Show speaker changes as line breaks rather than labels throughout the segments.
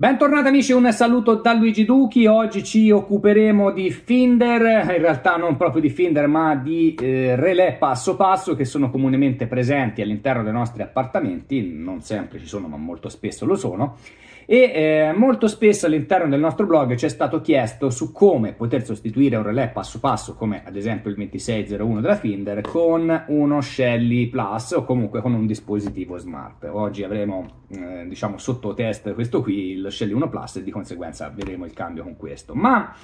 Bentornati amici, un saluto da Luigi Duchi, oggi ci occuperemo di Finder, in realtà non proprio di Finder ma di eh, relè passo passo che sono comunemente presenti all'interno dei nostri appartamenti, non sempre ci sono ma molto spesso lo sono, e eh, molto spesso all'interno del nostro blog ci è stato chiesto su come poter sostituire un relè passo passo, come ad esempio il 2601 della Finder, con uno Shelly Plus o comunque con un dispositivo smart. Oggi avremo, eh, diciamo, sotto test questo qui, il Shelly 1 Plus, e di conseguenza vedremo il cambio con questo. Ma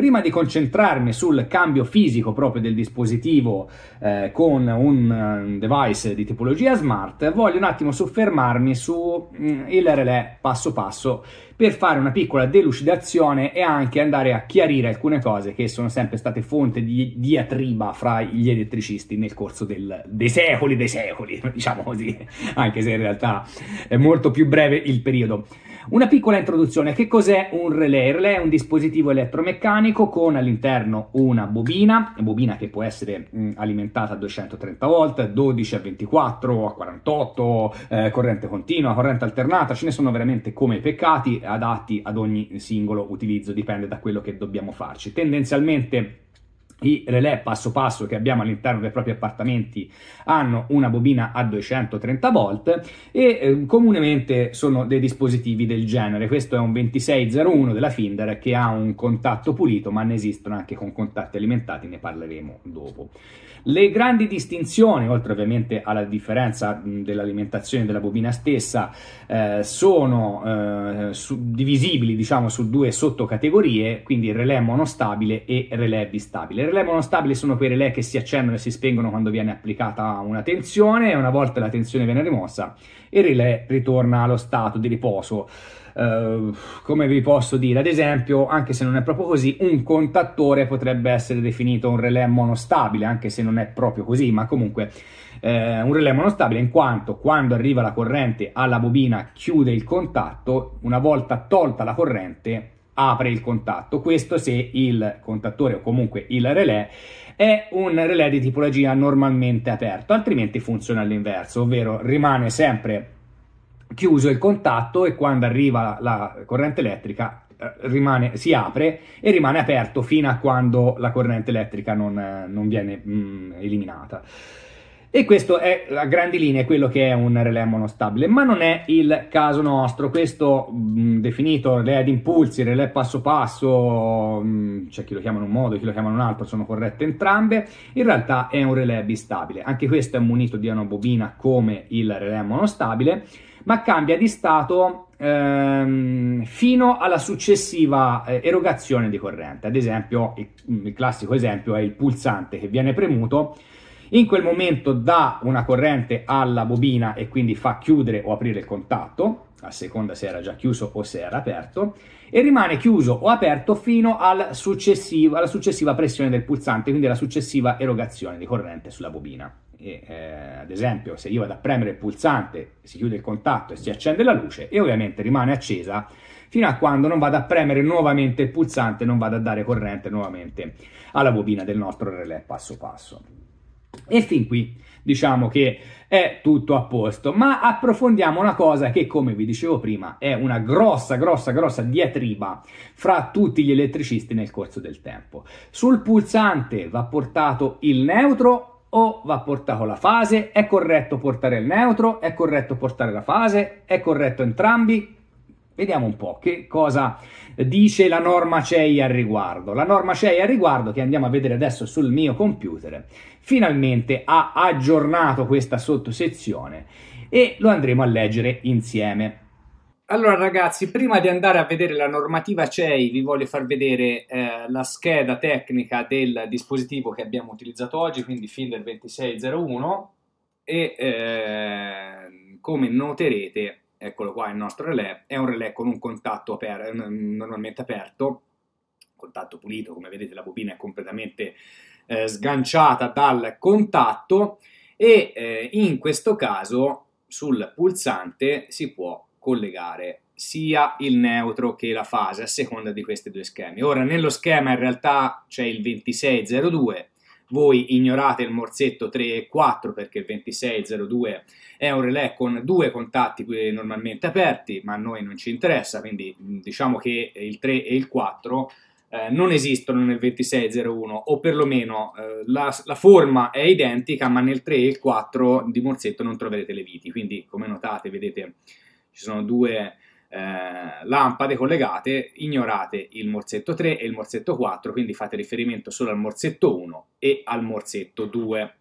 Prima di concentrarmi sul cambio fisico proprio del dispositivo eh, con un eh, device di tipologia smart, voglio un attimo soffermarmi sul mm, relè passo passo per fare una piccola delucidazione e anche andare a chiarire alcune cose che sono sempre state fonte di diatriba fra gli elettricisti nel corso del, dei secoli dei secoli, diciamo così, anche se in realtà è molto più breve il periodo. Una piccola introduzione, che cos'è un relay? Il relay è un dispositivo elettromeccanico con all'interno una bobina, una bobina che può essere mm, alimentata a 230 volt, 12 a 24, a 48, eh, corrente continua, corrente alternata, ce ne sono veramente come i peccati adatti ad ogni singolo utilizzo, dipende da quello che dobbiamo farci. Tendenzialmente i relè passo passo che abbiamo all'interno dei propri appartamenti hanno una bobina a 230 volt e eh, comunemente sono dei dispositivi del genere. Questo è un 2601 della Finder che ha un contatto pulito, ma ne esistono anche con contatti alimentati, ne parleremo dopo. Le grandi distinzioni, oltre ovviamente alla differenza dell'alimentazione della bobina stessa, eh, sono eh, su, divisibili diciamo, su due sottocategorie, quindi relè monostabile e relè bistabile relè monostabile sono quei relè che si accendono e si spengono quando viene applicata una tensione, e una volta la tensione viene rimossa, il relè ritorna allo stato di riposo. Uh, come vi posso dire, ad esempio, anche se non è proprio così, un contattore potrebbe essere definito un relè monostabile, anche se non è proprio così, ma comunque eh, un relè monostabile in quanto quando arriva la corrente alla bobina chiude il contatto, una volta tolta la corrente apre il contatto. Questo se il contattore o comunque il relè è un relè di tipologia normalmente aperto, altrimenti funziona all'inverso, ovvero rimane sempre chiuso il contatto e quando arriva la corrente elettrica eh, Rimane, si apre e rimane aperto fino a quando la corrente elettrica non, eh, non viene mm, eliminata. E questo è a grandi linee quello che è un relè monostabile, ma non è il caso nostro. Questo mh, mm, definito relè ad impulsi, relè passo passo, mh, mm, c'è chi lo chiama in un modo, chi lo chiama in un altro, sono corrette entrambe. In realtà è un relè bistabile. Anche questo è munito di una bobina come il relè monostabile, ma cambia di stato ehm, fino alla successiva eh, erogazione di corrente. Ad esempio, il, mm, il classico esempio è il pulsante che viene premuto in quel momento dà una corrente alla bobina e quindi fa chiudere o aprire il contatto, a seconda se era già chiuso o se era aperto, e rimane chiuso o aperto fino al alla successiva pressione del pulsante, quindi alla successiva erogazione di corrente sulla bobina. E, eh, ad esempio, se io vado a premere il pulsante, si chiude il contatto e si accende la luce, e ovviamente rimane accesa fino a quando non vado a premere nuovamente il pulsante, e non vado a dare corrente nuovamente alla bobina del nostro relè passo passo. E fin qui diciamo che è tutto a posto, ma approfondiamo una cosa che come vi dicevo prima è una grossa grossa grossa diatriba fra tutti gli elettricisti nel corso del tempo. Sul pulsante va portato il neutro o va portato la fase, è corretto portare il neutro, è corretto portare la fase, è corretto entrambi, Vediamo un po' che cosa dice la norma CEI al riguardo. La norma CEI al riguardo, che andiamo a vedere adesso sul mio computer, finalmente ha aggiornato questa sottosezione e lo andremo a leggere insieme. Allora ragazzi, prima di andare a vedere la normativa CEI, vi voglio far vedere eh, la scheda tecnica del dispositivo che abbiamo utilizzato oggi, quindi Finder 2601 e eh, come noterete eccolo qua il nostro relè, è un relè con un contatto aper- normalmente aperto, contatto pulito, come vedete la bobina è completamente eh, sganciata dal contatto e eh, in questo caso sul pulsante si può collegare sia il neutro che la fase a seconda di questi due schemi. Ora nello schema in realtà c'è il 2602 voi ignorate il morsetto 3 e 4 perché il 2602 è un relè con due contatti normalmente aperti, ma a noi non ci interessa, quindi mm, diciamo che il 3 e il 4 eh, non esistono nel 2601 o perlomeno eh, la, la, forma è identica ma nel 3 e il 4 di morsetto non troverete le viti quindi come notate vedete ci sono due eh, lampade collegate, ignorate il morsetto 3 e il morsetto 4, quindi fate riferimento solo al morsetto 1 e al morsetto 2.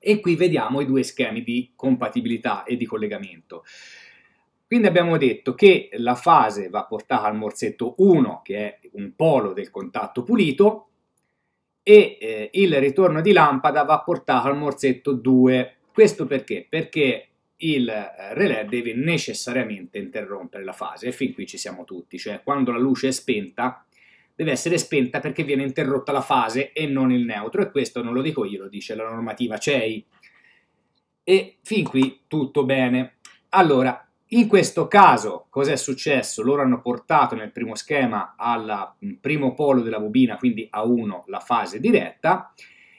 E qui vediamo i due schemi di compatibilità e di collegamento. Quindi abbiamo detto che la fase va portata al morsetto 1, che è un polo del contatto pulito, e eh, il ritorno di lampada va portato al morsetto 2. Questo perché? Perché il eh, relè deve necessariamente interrompere la fase e fin qui ci siamo tutti, cioè quando la luce è spenta deve essere spenta perché viene interrotta la fase e non il neutro e questo non lo dico io, lo dice la normativa CEI e fin qui tutto bene. Allora, in questo caso cos'è successo? Loro hanno portato nel primo schema al mm, primo polo della bobina, quindi a 1, la fase diretta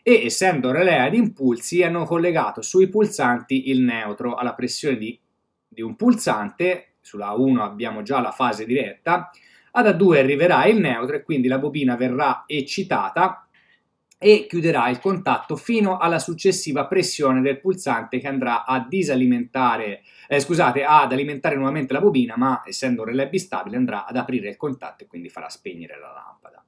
e essendo relè ad impulsi hanno collegato sui pulsanti il neutro alla pressione di, di un pulsante, sulla 1 abbiamo già la fase diretta, ad A2 arriverà il neutro e quindi la bobina verrà eccitata e chiuderà il contatto fino alla successiva pressione del pulsante che andrà a disalimentare, eh, scusate, ad alimentare nuovamente la bobina, ma essendo un relè bistabile andrà ad aprire il contatto e quindi farà spegnere la lampada.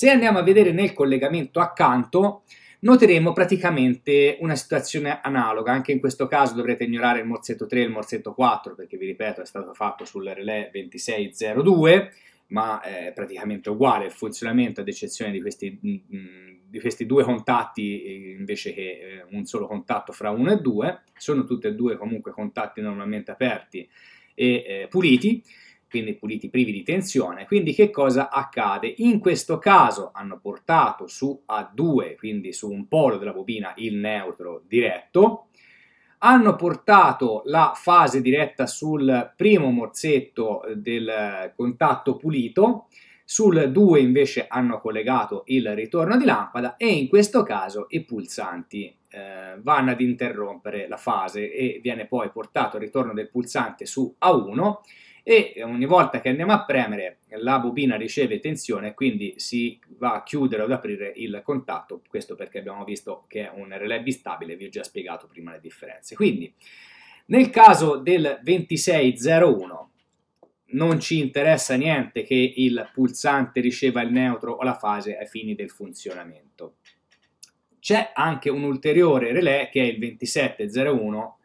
Se andiamo a vedere nel collegamento accanto, noteremo praticamente una situazione analoga, anche in questo caso dovrete ignorare il morsetto 3 e il morsetto 4 perché vi ripeto è stato fatto sul relè 2602 ma eh, è praticamente uguale il funzionamento ad eccezione di questi, mm, mm, di questi due contatti eh, invece che eh, un solo contatto fra uno e due. sono tutti e due comunque contatti normalmente aperti e puliti quindi puliti privi di tensione. Quindi che cosa accade? In questo caso hanno portato su A2, quindi su un polo della bobina il neutro diretto, hanno portato la fase diretta sul primo morsetto eh, del eh, contatto pulito, sul 2 invece hanno collegato il ritorno di lampada e in questo caso i pulsanti eh, vanno ad interrompere la fase e viene poi portato il ritorno del pulsante su A1 e ogni volta che andiamo a premere la bobina riceve tensione quindi si va a chiudere o ad aprire il contatto questo perché abbiamo visto che è un relè bistabile vi ho già spiegato prima le differenze quindi nel caso del 2601 non ci interessa niente che il pulsante riceva il neutro o la fase ai fini del funzionamento c'è anche un ulteriore relè che è il 2701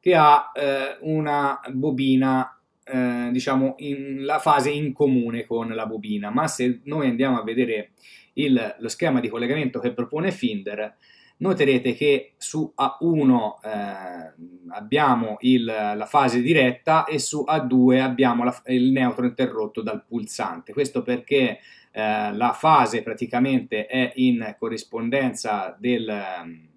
che ha eh, una bobina eh, diciamo in la fase in comune con la bobina, ma se noi andiamo a vedere il, lo schema di collegamento che propone Finder, noterete che su A1 eh, abbiamo il, la fase diretta e su A2 abbiamo la, il neutro interrotto dal pulsante. Questo perché eh, la fase praticamente è in corrispondenza del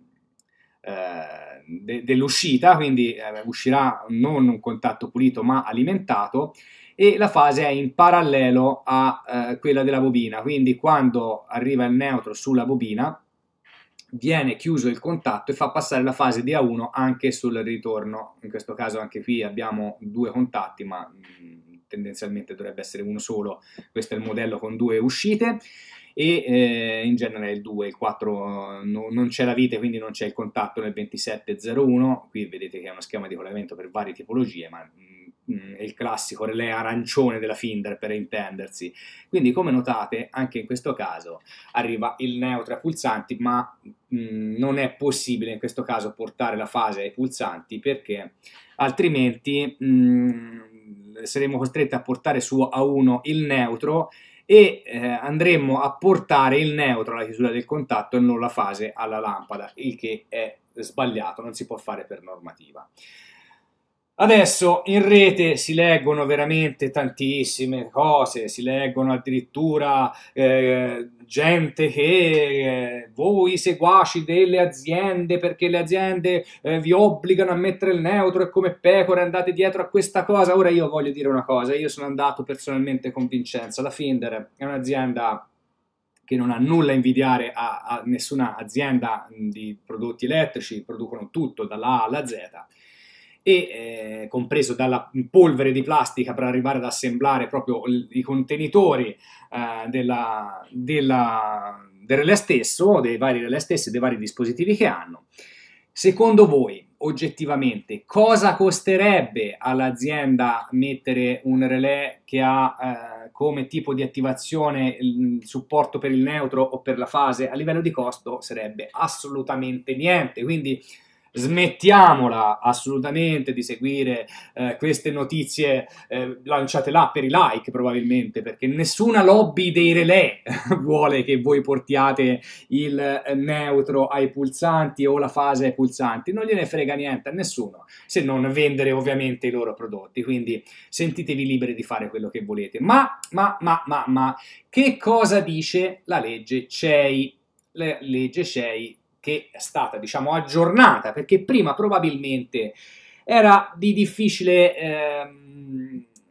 eh, de- dell'uscita, quindi eh, uscirà non un contatto pulito ma alimentato e la fase è in parallelo a eh, quella della bobina, quindi quando arriva il neutro sulla bobina viene chiuso il contatto e fa passare la fase di A1 anche sul ritorno, in questo caso anche qui abbiamo due contatti ma mh, mm, tendenzialmente dovrebbe essere uno solo, questo è il modello con due uscite e eh, in genere il 2 il 4 eh, no, non c'è la vite quindi non c'è il contatto nel 2701 qui vedete che è uno schema di collegamento per varie tipologie ma mh, mm, mm, è il classico relè arancione della Finder per intendersi quindi come notate anche in questo caso arriva il neo tra pulsanti ma mh, mm, non è possibile in questo caso portare la fase ai pulsanti perché altrimenti mh, saremo costretti a portare su A1 il neutro e eh, andremo a portare il neutro alla chiusura del contatto e non la fase alla lampada, il che è sbagliato, non si può fare per normativa. Adesso in rete si leggono veramente tantissime cose, si leggono addirittura eh, gente che eh, voi seguaci delle aziende perché le aziende eh, vi obbligano a mettere il neutro e come pecore andate dietro a questa cosa. Ora io voglio dire una cosa, io sono andato personalmente con Vincenzo, la Finder è un'azienda che non ha nulla a invidiare a, a nessuna azienda di prodotti elettrici, producono tutto dalla A alla Z e eh, compreso dalla polvere di plastica per arrivare ad assemblare proprio i contenitori eh, della, della, del relè stesso, dei vari relè stessi, dei vari dispositivi che hanno. Secondo voi, oggettivamente, cosa costerebbe all'azienda mettere un relè che ha eh, come tipo di attivazione il supporto per il neutro o per la fase? A livello di costo sarebbe assolutamente niente, quindi smettiamola assolutamente di seguire eh, queste notizie eh, lanciate là per i like probabilmente perché nessuna lobby dei relè vuole che voi portiate il eh, neutro ai pulsanti o la fase ai pulsanti non gliene frega niente a nessuno se non vendere ovviamente i loro prodotti quindi sentitevi liberi di fare quello che volete ma ma ma ma ma che cosa dice la legge CEI la legge CEI che è stata diciamo aggiornata perché prima probabilmente era di difficile eh,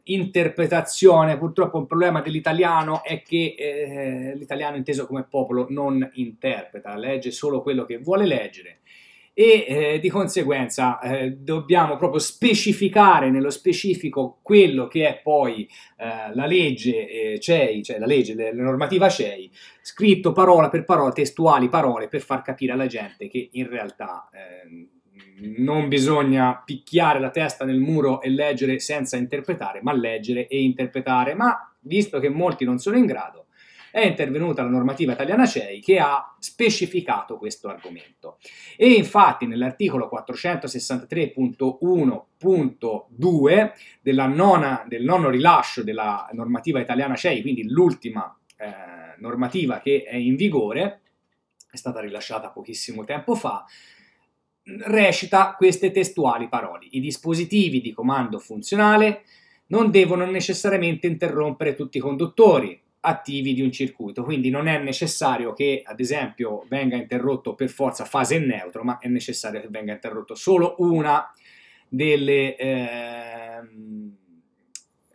interpretazione, purtroppo un problema dell'italiano è che eh, l'italiano inteso come popolo non interpreta, legge solo quello che vuole leggere e eh, di conseguenza eh, dobbiamo proprio specificare nello specifico quello che è poi eh, la legge eh, CEI, cioè la legge, la normativa CEI, scritto parola per parola, testuali parole per far capire alla gente che in realtà ehm, non bisogna picchiare la testa nel muro e leggere senza interpretare, ma leggere e interpretare, ma visto che molti non sono in grado è intervenuta la normativa italiana CEI che ha specificato questo argomento. E infatti nell'articolo 463.1.2 del nono rilascio della normativa italiana CEI, quindi l'ultima eh, normativa che è in vigore, è stata rilasciata pochissimo tempo fa, recita queste testuali parole. I dispositivi di comando funzionale non devono necessariamente interrompere tutti i conduttori, attivi di un circuito, quindi non è necessario che ad esempio venga interrotto per forza fase e neutro, ma è necessario che venga interrotto solo una delle, eh,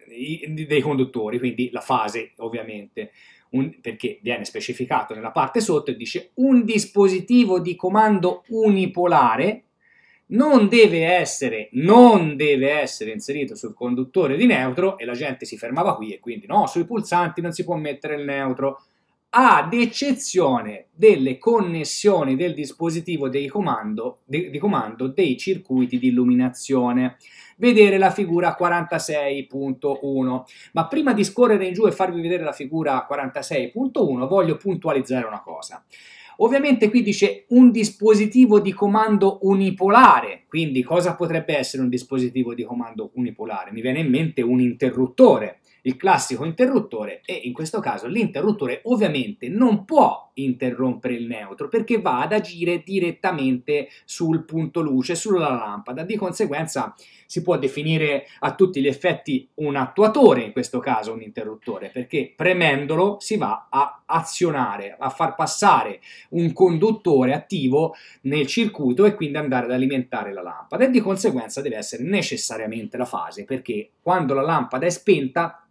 dei conduttori, quindi la fase ovviamente, un, perché viene specificato nella parte sotto e dice un dispositivo di comando unipolare non deve essere, non deve essere inserito sul conduttore di neutro e la gente si fermava qui e quindi no, sui pulsanti non si può mettere il neutro, ad eccezione delle connessioni del dispositivo di comando, di, di comando dei circuiti di illuminazione. Vedere la figura 46.1. Ma prima di scorrere in giù e farvi vedere la figura 46.1 voglio puntualizzare una cosa. Ovviamente qui dice un dispositivo di comando unipolare, quindi cosa potrebbe essere un dispositivo di comando unipolare? Mi viene in mente un interruttore, il classico interruttore e in questo caso l'interruttore ovviamente non può interrompere il neutro perché va ad agire direttamente sul punto luce, sulla lampada, di conseguenza si può definire a tutti gli effetti un attuatore, in questo caso un interruttore, perché premendolo si va a azionare, a far passare un conduttore attivo nel circuito e quindi andare ad alimentare la lampada e di conseguenza deve essere necessariamente la fase perché quando la lampada è spenta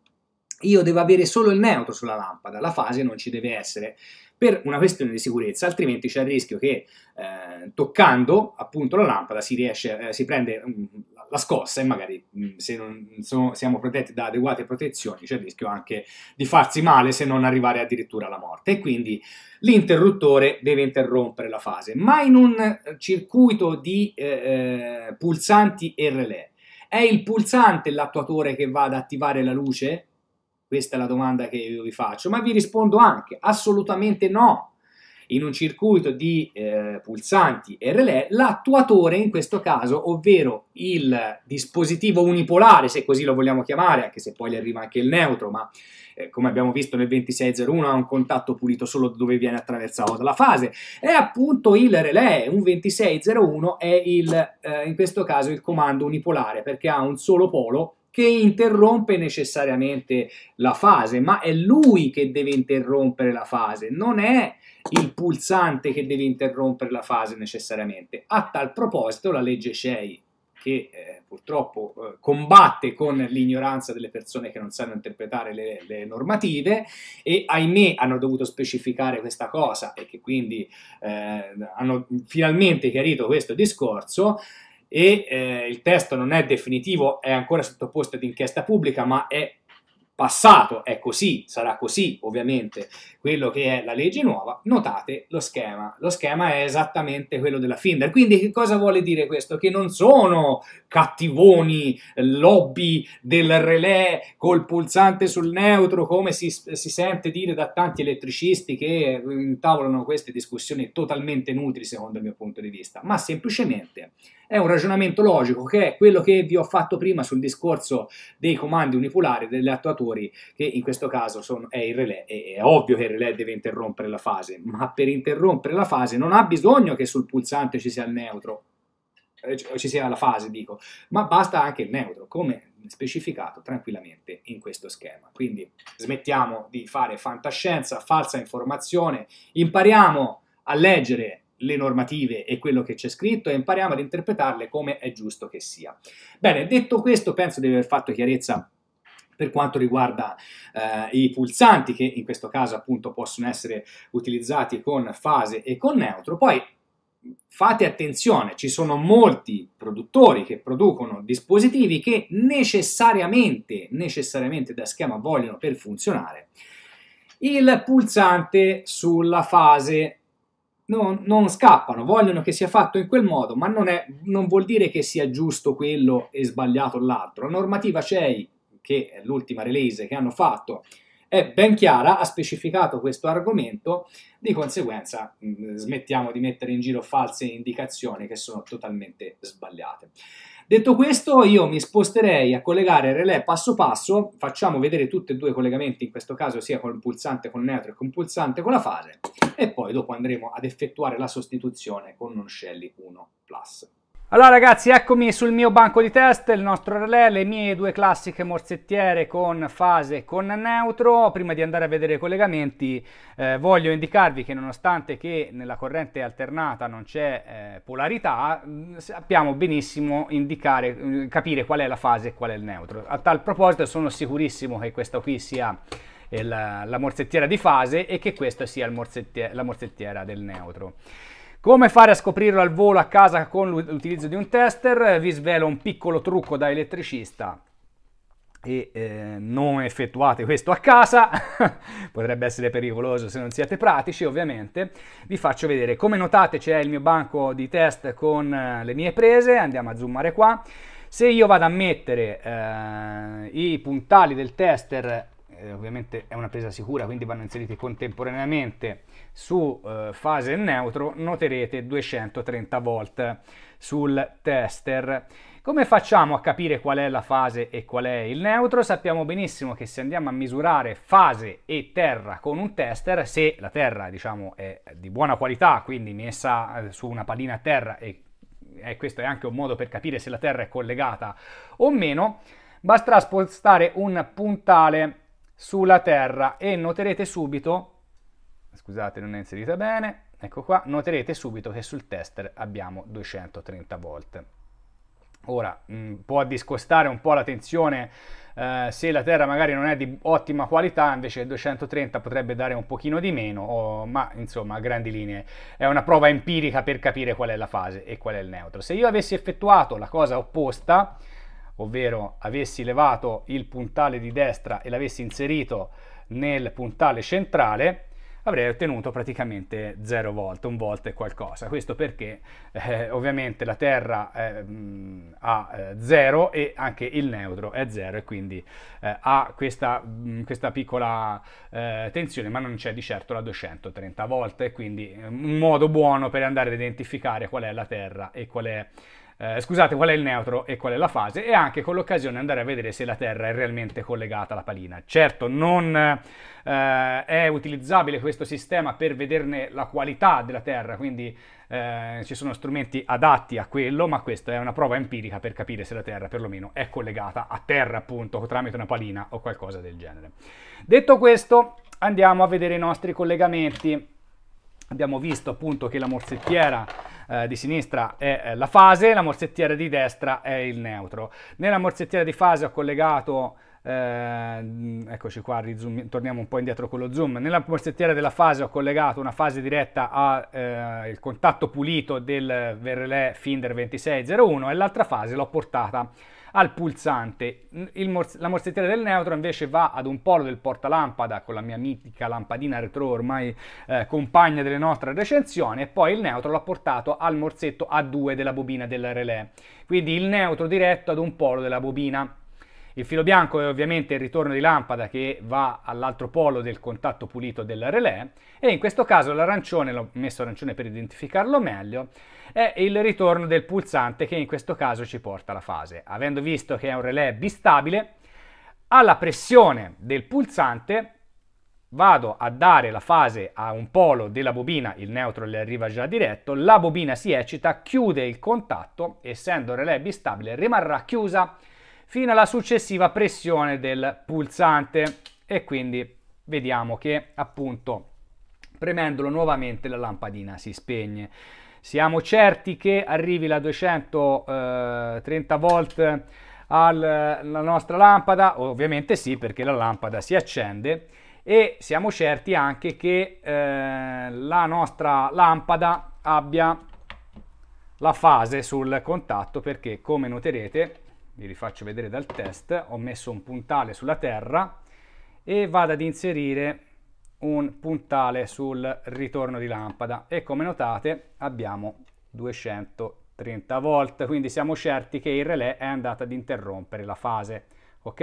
io devo avere solo il neutro sulla lampada, la fase non ci deve essere per una questione di sicurezza, altrimenti c'è il rischio che eh, toccando appunto la lampada si, riesce, eh, si prende mm, la scossa e magari mm, se non so, siamo protetti da adeguate protezioni c'è il rischio anche di farsi male se non arrivare addirittura alla morte e quindi l'interruttore deve interrompere la fase, ma in un circuito di eh, eh pulsanti e relè. È il pulsante l'attuatore che va ad attivare la luce questa è la domanda che io vi faccio, ma vi rispondo anche assolutamente no. In un circuito di eh, pulsanti e relè, l'attuatore in questo caso, ovvero il dispositivo unipolare, se così lo vogliamo chiamare, anche se poi gli arriva anche il neutro, ma eh, come abbiamo visto nel 2601 ha un contatto pulito solo dove viene attraversato dalla fase, è appunto il relè, un 2601 è il, eh, in questo caso il comando unipolare perché ha un solo polo che interrompe necessariamente la fase, ma è lui che deve interrompere la fase, non è il pulsante che deve interrompere la fase necessariamente. A tal proposito la legge CEI, che eh, purtroppo eh, combatte con l'ignoranza delle persone che non sanno interpretare le, le, normative e ahimè hanno dovuto specificare questa cosa e che quindi eh, hanno finalmente chiarito questo discorso, e eh, il testo non è definitivo, è ancora sottoposto ad inchiesta pubblica, ma è passato, è così, sarà così ovviamente quello che è la legge nuova, notate lo schema. Lo schema è esattamente quello della Finder. Quindi che cosa vuole dire questo? Che non sono cattivoni, eh, lobby del relè col pulsante sul neutro, come si, si sente dire da tanti elettricisti che intavolano queste discussioni totalmente inutili secondo il mio punto di vista, ma semplicemente è un ragionamento logico che è quello che vi ho fatto prima sul discorso dei comandi unipolari, degli attuatori, che in questo caso sono, è il relè. È, è ovvio che lei deve interrompere la fase, ma per interrompere la fase non ha bisogno che sul pulsante ci sia il neutro, eh, ci sia la fase, dico, ma basta anche il neutro, come specificato tranquillamente in questo schema. Quindi smettiamo di fare fantascienza, falsa informazione, impariamo a leggere le normative e quello che c'è scritto e impariamo ad interpretarle come è giusto che sia. Bene, detto questo, penso di aver fatto chiarezza per quanto riguarda eh, i pulsanti, che in questo caso appunto possono essere utilizzati con fase e con neutro, poi fate attenzione, ci sono molti produttori che producono dispositivi che necessariamente, necessariamente da schema vogliono per funzionare il pulsante sulla fase. Non, non, scappano, vogliono che sia fatto in quel modo, ma non, è, non vuol dire che sia giusto quello e sbagliato l'altro. La normativa CEI che è l'ultima release che hanno fatto, è ben chiara, ha specificato questo argomento, di conseguenza mm, smettiamo di mettere in giro false indicazioni che sono totalmente sbagliate. Detto questo, io mi sposterei a collegare il relè passo passo, facciamo vedere tutti e due i collegamenti, in questo caso sia con il pulsante con il neutro che con il pulsante con la fase, e poi dopo andremo ad effettuare la sostituzione con un Shelly 1 Plus. Allora ragazzi, eccomi sul mio banco di test, il nostro relè, le mie due classiche morsettiere con fase e con neutro. Prima di andare a vedere i collegamenti eh, voglio indicarvi che nonostante che nella corrente alternata non c'è eh, polarità, mm, sappiamo benissimo indicare, mm, capire qual è la fase e qual è il neutro. A tal proposito sono sicurissimo che questa qui sia la, la morsettiera di fase e che questa sia morsettiera, la morsettiera del neutro. Come fare a scoprirlo al volo a casa con l'utilizzo di un tester? Vi svelo un piccolo trucco da elettricista e eh, non effettuate questo a casa, potrebbe essere pericoloso se non siete pratici ovviamente, vi faccio vedere. Come notate c'è il mio banco di test con eh, le mie prese, andiamo a zoomare qua. Se io vado a mettere eh, i puntali del tester eh, ovviamente è una presa sicura, quindi vanno inseriti contemporaneamente su eh, fase e neutro, noterete 230 volt sul tester. Come facciamo a capire qual è la fase e qual è il neutro? Sappiamo benissimo che se andiamo a misurare fase e terra con un tester, se la terra diciamo, è di buona qualità, quindi messa eh, su una palina a terra e eh, questo è anche un modo per capire se la terra è collegata o meno, basterà spostare un puntale sulla terra e noterete subito, scusate non è inserita bene, ecco qua, noterete subito che sul tester abbiamo 230 volt. Ora mh, mm, può discostare un po' la tensione eh, se la terra magari non è di ottima qualità, invece 230 potrebbe dare un pochino di meno, o, ma insomma a grandi linee è una prova empirica per capire qual è la fase e qual è il neutro. Se io avessi effettuato la cosa opposta, ovvero avessi levato il puntale di destra e l'avessi inserito nel puntale centrale, avrei ottenuto praticamente 0 volt, un volt e qualcosa. Questo perché eh, ovviamente la Terra ehm, eh, ha 0 e anche il neutro è 0 e quindi eh, ha questa, mh, mm, questa piccola eh, tensione, ma non c'è di certo la 230 volt, quindi eh, un modo buono per andare ad identificare qual è la Terra e qual è eh, scusate qual è il neutro e qual è la fase e anche con l'occasione andare a vedere se la Terra è realmente collegata alla palina. Certo, non eh, è utilizzabile questo sistema per vederne la qualità della Terra, quindi eh, ci sono strumenti adatti a quello, ma questa è una prova empirica per capire se la Terra perlomeno è collegata a Terra appunto tramite una palina o qualcosa del genere. Detto questo, andiamo a vedere i nostri collegamenti. Abbiamo visto appunto che la morsettiera eh, di sinistra è eh, la fase, la morsettiera di destra è il neutro. Nella morsettiera di fase ho collegato eh, eccoci qua, rizoom, torniamo un po' indietro con lo zoom. Nella morsettiera della fase ho collegato una fase diretta al eh, contatto pulito del VRLE Finder 2601 e l'altra fase l'ho portata al pulsante. Mors- la morsettiera del neutro invece va ad un polo del portalampada con la mia mitica lampadina retro ormai eh, compagna delle nostre recensioni e poi il neutro l'ha portato al morsetto A2 della bobina del relè. Quindi il neutro diretto ad un polo della bobina il filo bianco è ovviamente il ritorno di lampada che va all'altro polo del contatto pulito del relè e in questo caso l'arancione, l'ho messo arancione per identificarlo meglio, è il ritorno del pulsante che in questo caso ci porta alla fase. Avendo visto che è un relè bistabile, alla pressione del pulsante vado a dare la fase a un polo della bobina, il neutro le arriva già diretto, la bobina si eccita, chiude il contatto, essendo relè bistabile rimarrà chiusa fino alla successiva pressione del pulsante e quindi vediamo che appunto premendolo nuovamente la lampadina si spegne. Siamo certi che arrivi la 230 eh, volt alla nostra lampada? Ovviamente sì, perché la lampada si accende e siamo certi anche che eh, la nostra lampada abbia la fase sul contatto perché come noterete vi rifaccio vedere dal test, ho messo un puntale sulla terra e vado ad inserire un puntale sul ritorno di lampada e come notate abbiamo 230 volt, quindi siamo certi che il relè è andato ad interrompere la fase. Ok?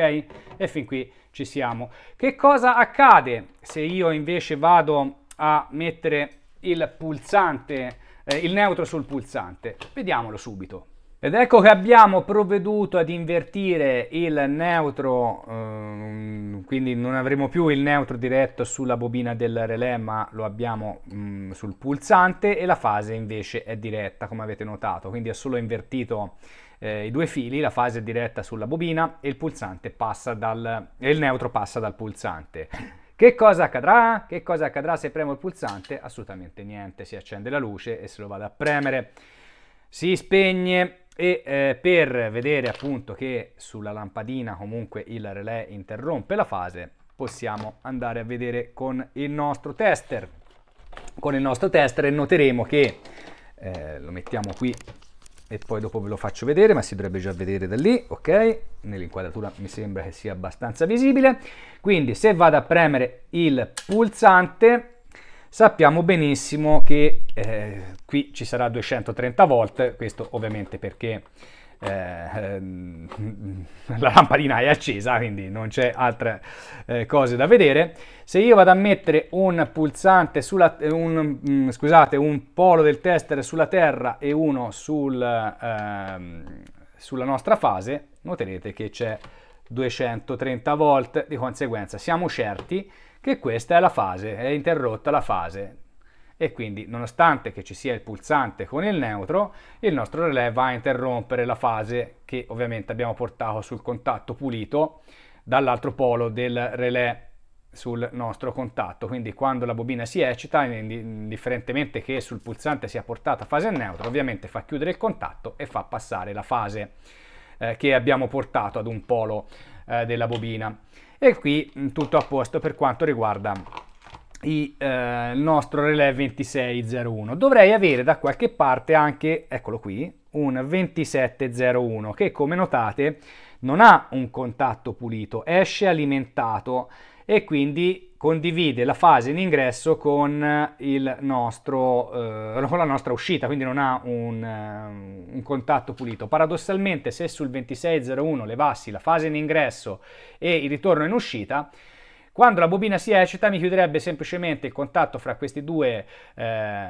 E fin qui ci siamo. Che cosa accade se io invece vado a mettere il pulsante, eh, il neutro sul pulsante? Vediamolo subito. Ed ecco che abbiamo provveduto ad invertire il neutro, ehm, quindi non avremo più il neutro diretto sulla bobina del relè ma lo abbiamo mh, mm, sul pulsante e la fase invece è diretta come avete notato, quindi ha solo invertito eh, i due fili, la fase è diretta sulla bobina e il, pulsante passa dal, e il neutro passa dal pulsante. Che cosa accadrà? Che cosa accadrà se premo il pulsante? Assolutamente niente, si accende la luce e se lo vado a premere si spegne e eh, per vedere appunto che sulla lampadina comunque il relè interrompe la fase possiamo andare a vedere con il nostro tester con il nostro tester e noteremo che eh, lo mettiamo qui e poi dopo ve lo faccio vedere ma si dovrebbe già vedere da lì ok nell'inquadratura mi sembra che sia abbastanza visibile quindi se vado a premere il pulsante Sappiamo benissimo che eh, qui ci sarà 230 volt, questo ovviamente perché eh, ehm, la lampadina è accesa, quindi non c'è altre eh, cose da vedere. Se io vado a mettere un pulsante sulla, un, mm, scusate, un polo del tester sulla terra e uno sul, ehm, sulla nostra fase, noterete che c'è 230 volt, di conseguenza siamo certi che questa è la fase, è interrotta la fase. E quindi, nonostante che ci sia il pulsante con il neutro, il nostro relè va a interrompere la fase che ovviamente abbiamo portato sul contatto pulito dall'altro polo del relè sul nostro contatto. Quindi quando la bobina si eccita, indifferentemente che sul pulsante sia portata fase neutra, ovviamente fa chiudere il contatto e fa passare la fase eh, che abbiamo portato ad un polo eh, della bobina e qui mm, tutto a posto per quanto riguarda eh, il eh, nostro relè 2601 dovrei avere da qualche parte anche eccolo qui un 2701 che come notate non ha un contatto pulito esce alimentato e quindi condivide la fase in ingresso con, nostro, eh, con la nostra uscita, quindi non ha un, eh, un, contatto pulito. Paradossalmente se sul 2601 levassi la fase in ingresso e il ritorno in uscita, quando la bobina si eccita mi chiuderebbe semplicemente il contatto fra questi due, eh,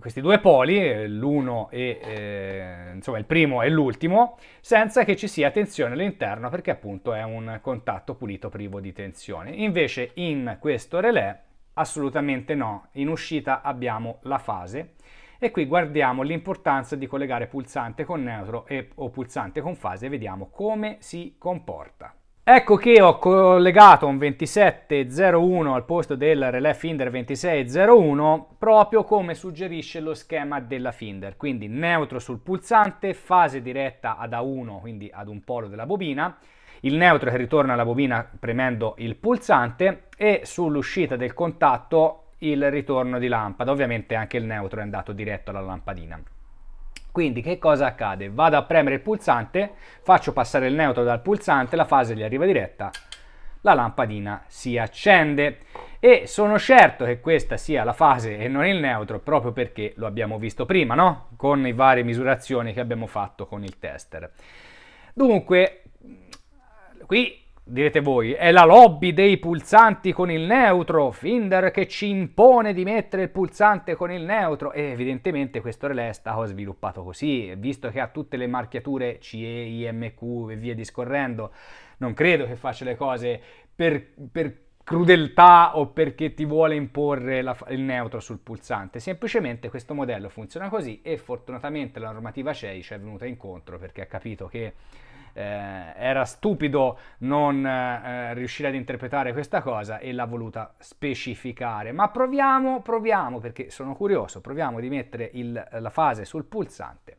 questi due poli, l'uno e eh, insomma il primo e l'ultimo, senza che ci sia tensione all'interno perché appunto è un contatto pulito privo di tensione. Invece in questo relè assolutamente no, in uscita abbiamo la fase e qui guardiamo l'importanza di collegare pulsante con neutro e, o pulsante con fase e vediamo come si comporta. Ecco che ho collegato un 2701 al posto del relè Finder 2601 proprio come suggerisce lo schema della Finder, quindi neutro sul pulsante, fase diretta ad A1, quindi ad un polo della bobina, il neutro che ritorna alla bobina premendo il pulsante e sull'uscita del contatto il ritorno di lampada, ovviamente anche il neutro è andato diretto alla lampadina. Quindi che cosa accade? Vado a premere il pulsante, faccio passare il neutro dal pulsante, la fase gli arriva diretta, la lampadina si accende e sono certo che questa sia la fase e non il neutro proprio perché lo abbiamo visto prima, no? Con le varie misurazioni che abbiamo fatto con il tester. Dunque, qui Direte voi, è la lobby dei pulsanti con il neutro, Finder che ci impone di mettere il pulsante con il neutro e evidentemente questo relè è stato sviluppato così, visto che ha tutte le marchiature CE, IMQ e via discorrendo, non credo che faccia le cose per, per crudeltà o perché ti vuole imporre la, il neutro sul pulsante, semplicemente questo modello funziona così e fortunatamente la normativa CEI ci è venuta incontro perché ha capito che eh, era stupido non eh, riuscire ad interpretare questa cosa e l'ha voluta specificare. Ma proviamo, proviamo, perché sono curioso, proviamo di mettere il, la fase sul pulsante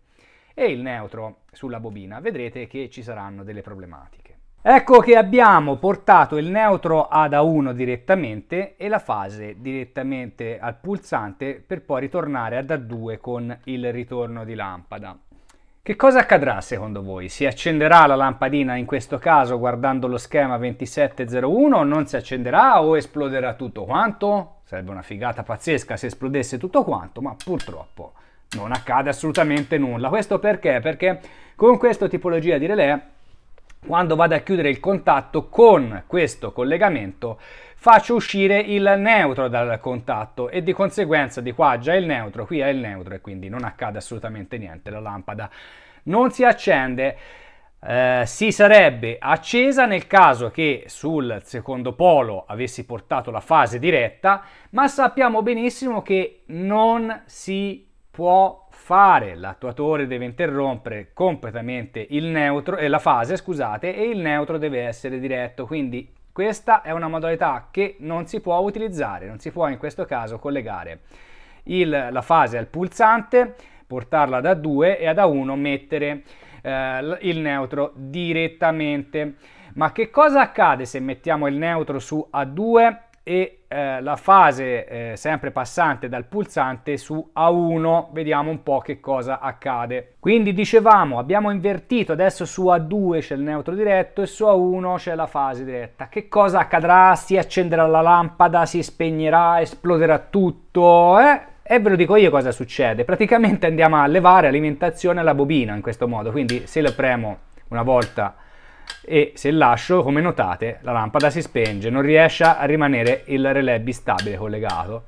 e il neutro sulla bobina, vedrete che ci saranno delle problematiche. Ecco che abbiamo portato il neutro ad A1 direttamente e la fase direttamente al pulsante per poi ritornare ad A2 con il ritorno di lampada. Che cosa accadrà secondo voi? Si accenderà la lampadina in questo caso guardando lo schema 2701? Non si accenderà o esploderà tutto quanto? Sarebbe una figata pazzesca se esplodesse tutto quanto, ma purtroppo non accade assolutamente nulla. Questo perché? Perché con questa tipologia di relè quando vado a chiudere il contatto con questo collegamento faccio uscire il neutro dal contatto e di conseguenza di qua già il neutro, qui è il neutro e quindi non accade assolutamente niente, la lampada non si accende. Eh, si sarebbe accesa nel caso che sul secondo polo avessi portato la fase diretta, ma sappiamo benissimo che non si può fare, l'attuatore deve interrompere completamente il neutro, eh, la fase scusate, e il neutro deve essere diretto, quindi questa è una modalità che non si può utilizzare, non si può in questo caso collegare il, la fase al pulsante, portarla da 2 e da 1 mettere eh, il neutro direttamente. Ma che cosa accade se mettiamo il neutro su A2 e eh, la fase eh, sempre passante dal pulsante su A1 vediamo un po' che cosa accade quindi dicevamo abbiamo invertito adesso su A2 c'è il neutro diretto e su A1 c'è la fase diretta che cosa accadrà si accenderà la lampada si spegnerà esploderà tutto eh? e ve lo dico io cosa succede praticamente andiamo a levare alimentazione alla bobina in questo modo quindi se lo premo una volta e se lascio, come notate, la lampada si spenge, non riesce a rimanere il relè bistabile collegato.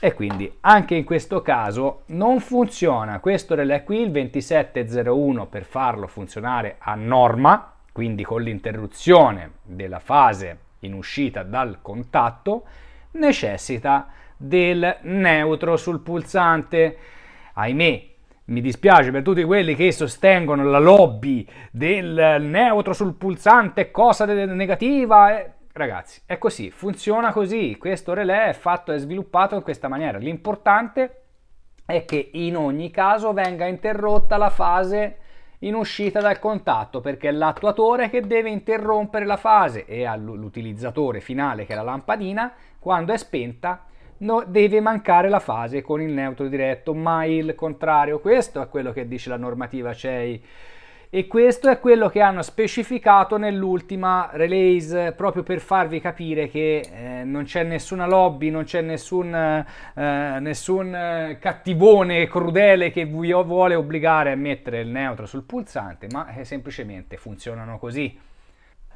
E quindi anche in questo caso non funziona questo relè qui, il 2701, per farlo funzionare a norma, quindi con l'interruzione della fase in uscita dal contatto, necessita del neutro sul pulsante. Ahimè, mi dispiace per tutti quelli che sostengono la lobby del neutro sul pulsante, cosa negativa. ragazzi, è così, funziona così. Questo relè è fatto e sviluppato in questa maniera. L'importante è che in ogni caso venga interrotta la fase in uscita dal contatto perché è l'attuatore che deve interrompere la fase e all'utilizzatore finale che è la lampadina quando è spenta no, deve mancare la fase con il neutro diretto, ma il contrario, questo è quello che dice la normativa CEI e questo è quello che hanno specificato nell'ultima release proprio per farvi capire che eh, non c'è nessuna lobby, non c'è nessun, eh, nessun, eh, cattivone crudele che vi vuole obbligare a mettere il neutro sul pulsante, ma eh, semplicemente funzionano così.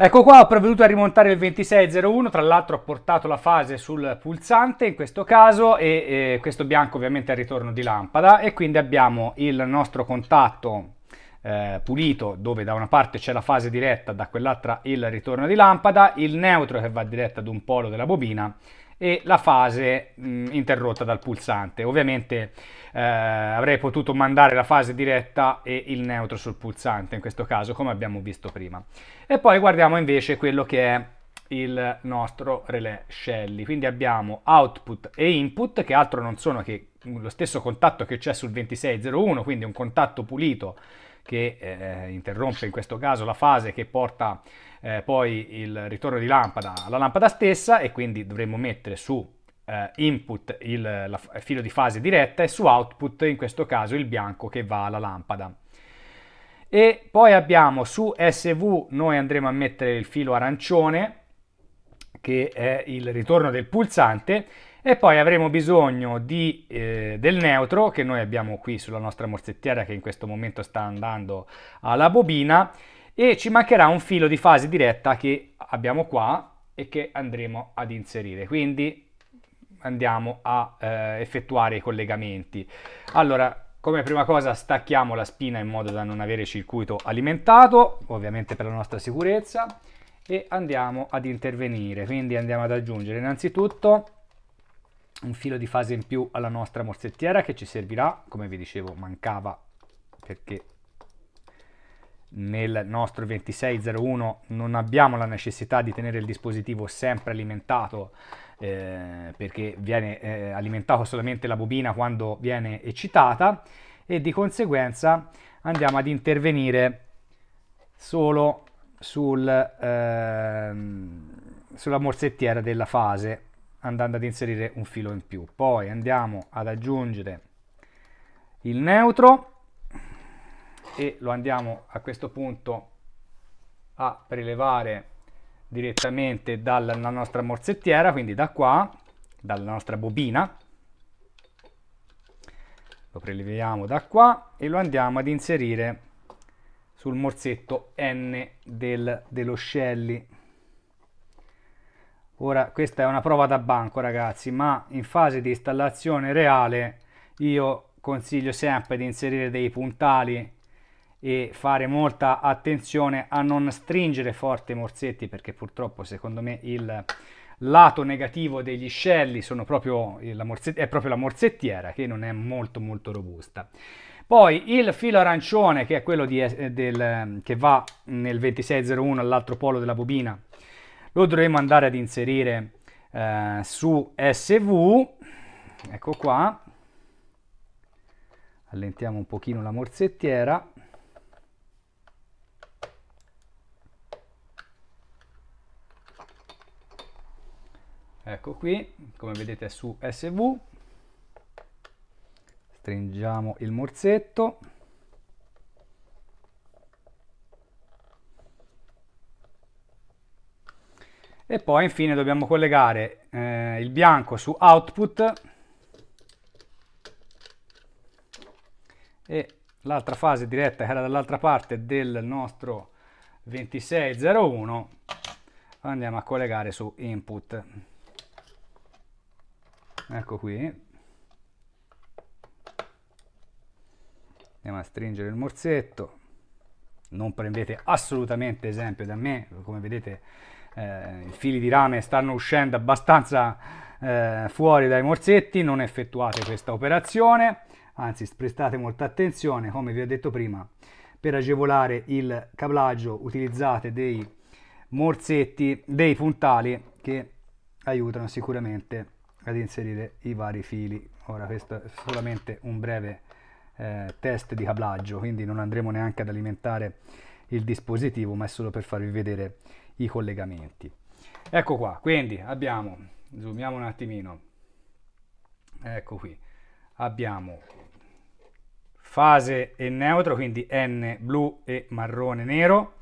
Ecco qua, ho provveduto a rimontare il 2601, tra l'altro ho portato la fase sul pulsante in questo caso e, e questo bianco ovviamente è il ritorno di lampada e quindi abbiamo il nostro contatto eh, pulito dove da una parte c'è la fase diretta, da quell'altra il ritorno di lampada, il neutro che va diretto ad un polo della bobina e la fase mh, interrotta dal pulsante. Ovviamente eh, avrei potuto mandare la fase diretta e il neutro sul pulsante in questo caso, come abbiamo visto prima. E poi guardiamo invece quello che è il nostro relè Shelly. Quindi abbiamo output e input, che altro non sono che lo stesso contatto che c'è sul 2601, quindi un contatto pulito che eh, interrompe in questo caso la fase che porta eh, poi il ritorno di lampada alla lampada stessa e quindi dovremmo mettere su eh, input il la, filo di fase diretta e su output in questo caso il bianco che va alla lampada. E poi abbiamo su SV noi andremo a mettere il filo arancione che è il ritorno del pulsante e poi avremo bisogno di, eh, del neutro che noi abbiamo qui sulla nostra morsettiera che in questo momento sta andando alla bobina e ci mancherà un filo di fase diretta che abbiamo qua e che andremo ad inserire. Quindi andiamo a eh, effettuare i collegamenti. Allora, come prima cosa stacchiamo la spina in modo da non avere circuito alimentato, ovviamente per la nostra sicurezza, e andiamo ad intervenire. Quindi andiamo ad aggiungere innanzitutto un filo di fase in più alla nostra morsettiera che ci servirà, come vi dicevo mancava perché nel nostro 2601 non abbiamo la necessità di tenere il dispositivo sempre alimentato eh, perché viene eh, alimentato solamente la bobina quando viene eccitata e di conseguenza andiamo ad intervenire solo sul, eh, sulla morsettiera della fase andando ad inserire un filo in più poi andiamo ad aggiungere il neutro e lo andiamo a questo punto a prelevare direttamente dalla nostra morsettiera, quindi da qua, dalla nostra bobina. Lo preleviamo da qua e lo andiamo ad inserire sul morsetto N del, dello Shelly. Ora, questa è una prova da banco, ragazzi, ma in fase di installazione reale io consiglio sempre di inserire dei puntali e fare molta attenzione a non stringere forte i morsetti perché purtroppo secondo me il lato negativo degli scelli proprio è proprio la morsettiera che non è molto molto robusta. Poi il filo arancione che è quello di, del, che va nel 2601 all'altro polo della bobina lo dovremo andare ad inserire eh, su SV, ecco qua, allentiamo un pochino la morsettiera, ecco qui come vedete su sv stringiamo il morsetto e poi infine dobbiamo collegare eh, il bianco su output e l'altra fase diretta che era dall'altra parte del nostro 2601 andiamo a collegare su input ecco qui andiamo a stringere il morsetto non prendete assolutamente esempio da me come vedete eh, i fili di rame stanno uscendo abbastanza eh, fuori dai morsetti non effettuate questa operazione anzi prestate molta attenzione come vi ho detto prima per agevolare il cablaggio utilizzate dei morsetti dei puntali che aiutano sicuramente ad inserire i vari fili ora questo è solamente un breve eh, test di cablaggio quindi non andremo neanche ad alimentare il dispositivo ma è solo per farvi vedere i collegamenti ecco qua quindi abbiamo zoomiamo un attimino ecco qui abbiamo fase e neutro quindi n blu e marrone nero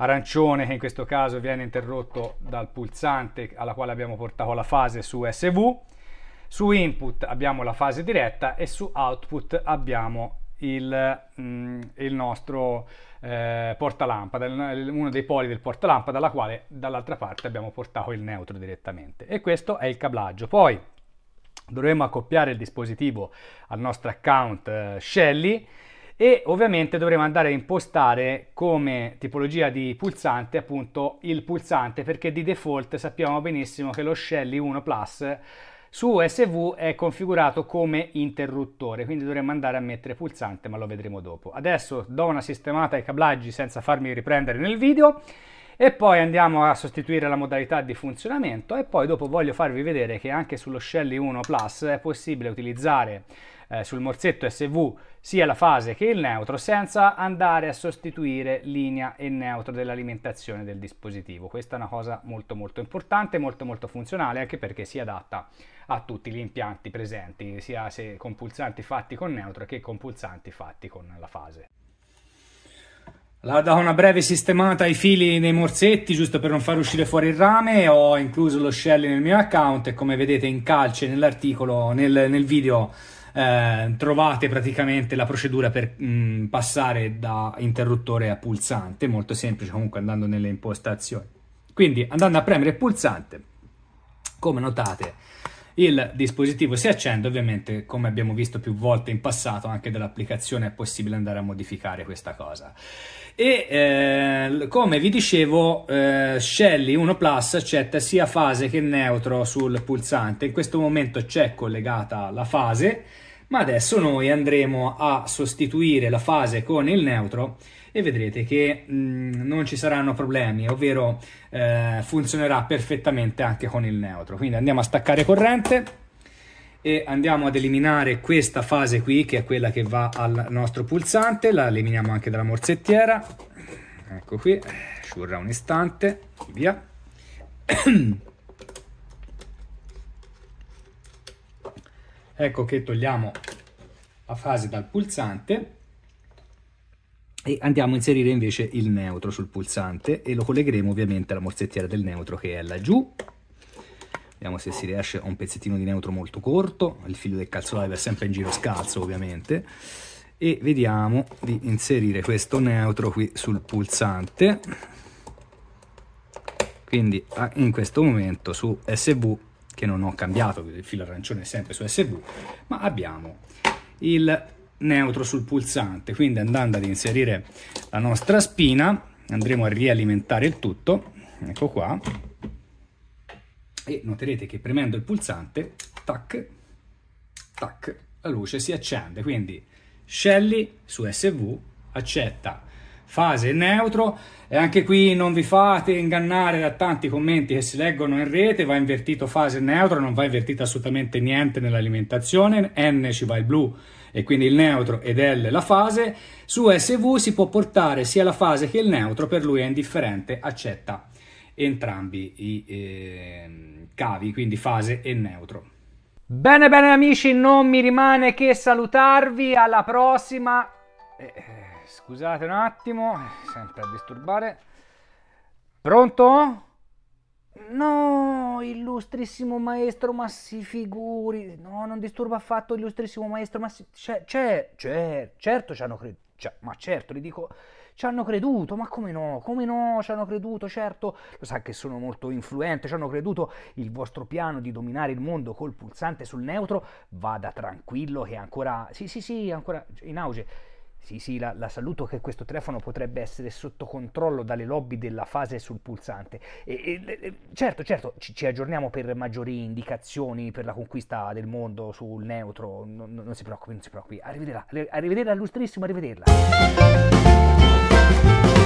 arancione che in questo caso viene interrotto dal pulsante alla quale abbiamo portato la fase su SV, su input abbiamo la fase diretta e su output abbiamo il, mm, il nostro eh, portalampada, uno dei poli del portalampada dalla quale dall'altra parte abbiamo portato il neutro direttamente e questo è il cablaggio. Poi dovremo accoppiare il dispositivo al nostro account eh, Shelly e ovviamente dovremo andare a impostare come tipologia di pulsante appunto il pulsante perché di default sappiamo benissimo che lo Shelly 1 Plus su USV è configurato come interruttore, quindi dovremmo andare a mettere pulsante, ma lo vedremo dopo. Adesso do una sistemata ai cablaggi senza farmi riprendere nel video e poi andiamo a sostituire la modalità di funzionamento e poi dopo voglio farvi vedere che anche sullo Shelly 1 Plus è possibile utilizzare eh, sul morsetto SV sia la fase che il neutro senza andare a sostituire linea e neutro dell'alimentazione del dispositivo. Questa è una cosa molto molto importante, molto molto funzionale anche perché si adatta a tutti gli impianti presenti, sia con pulsanti fatti con neutro che con pulsanti fatti con la fase. La do una breve sistemata ai fili nei morsetti, giusto per non far uscire fuori il rame. Ho incluso lo shell nel mio account e come vedete in calce nell'articolo, nel, nel video eh, trovate praticamente la procedura per mh, mm, passare da interruttore a pulsante, molto semplice comunque andando nelle impostazioni. Quindi andando a premere il pulsante, come notate, il dispositivo si accende, ovviamente come abbiamo visto più volte in passato anche dall'applicazione è possibile andare a modificare questa cosa. E eh, come vi dicevo, eh, Shelly 1 Plus accetta sia fase che neutro sul pulsante, in questo momento c'è collegata la fase, ma adesso noi andremo a sostituire la fase con il neutro e vedrete che mh, mm, non ci saranno problemi, ovvero eh, funzionerà perfettamente anche con il neutro. Quindi andiamo a staccare corrente e andiamo ad eliminare questa fase qui che è quella che va al nostro pulsante, la eliminiamo anche dalla morsettiera, ecco qui, sciurra un istante, via. Ecco che togliamo la fase dal pulsante e andiamo a inserire invece il neutro sul pulsante e lo collegheremo ovviamente alla morsettiera del neutro che è laggiù. Vediamo se si riesce a un pezzettino di neutro molto corto, il filo del calzolaio è sempre in giro scalzo ovviamente e vediamo di inserire questo neutro qui sul pulsante quindi ah, in questo momento su SV che non ho cambiato, il filo arancione è sempre su SV, ma abbiamo il neutro sul pulsante, quindi andando ad inserire la nostra spina andremo a rialimentare il tutto, ecco qua, e noterete che premendo il pulsante, tac, tac, la luce si accende, quindi Shelly su SV accetta fase neutro e anche qui non vi fate ingannare da tanti commenti che si leggono in rete, va invertito fase neutro, non va invertito assolutamente niente nell'alimentazione, N ci va il blu e quindi il neutro ed L la fase, su SV si può portare sia la fase che il neutro, per lui è indifferente, accetta entrambi i eh, cavi, quindi fase e neutro. Bene bene amici, non mi rimane che salutarvi, alla prossima! Eh, eh. Scusate un attimo, sempre a disturbare. Pronto? No, illustrissimo maestro, ma si figuri. No, non disturba affatto, illustrissimo maestro, ma si... C'è, c'è, c'è, certo ci hanno creduto. Cioè, ma certo, gli dico, ci hanno creduto, ma come no? Come no? Ci hanno creduto, certo. Lo sa che sono molto influente, ci hanno creduto. Il vostro piano di dominare il mondo col pulsante sul neutro, vada tranquillo che ancora... Sì, sì, sì, ancora in auge sì, sì, la, la, saluto che questo telefono potrebbe essere sotto controllo dalle lobby della fase sul pulsante. E, e, e certo, certo, ci, ci, aggiorniamo per maggiori indicazioni per la conquista del mondo sul neutro, non, non si preoccupi, non si preoccupi. Arrivederla, arrivederla, illustrissimo, arrivederla.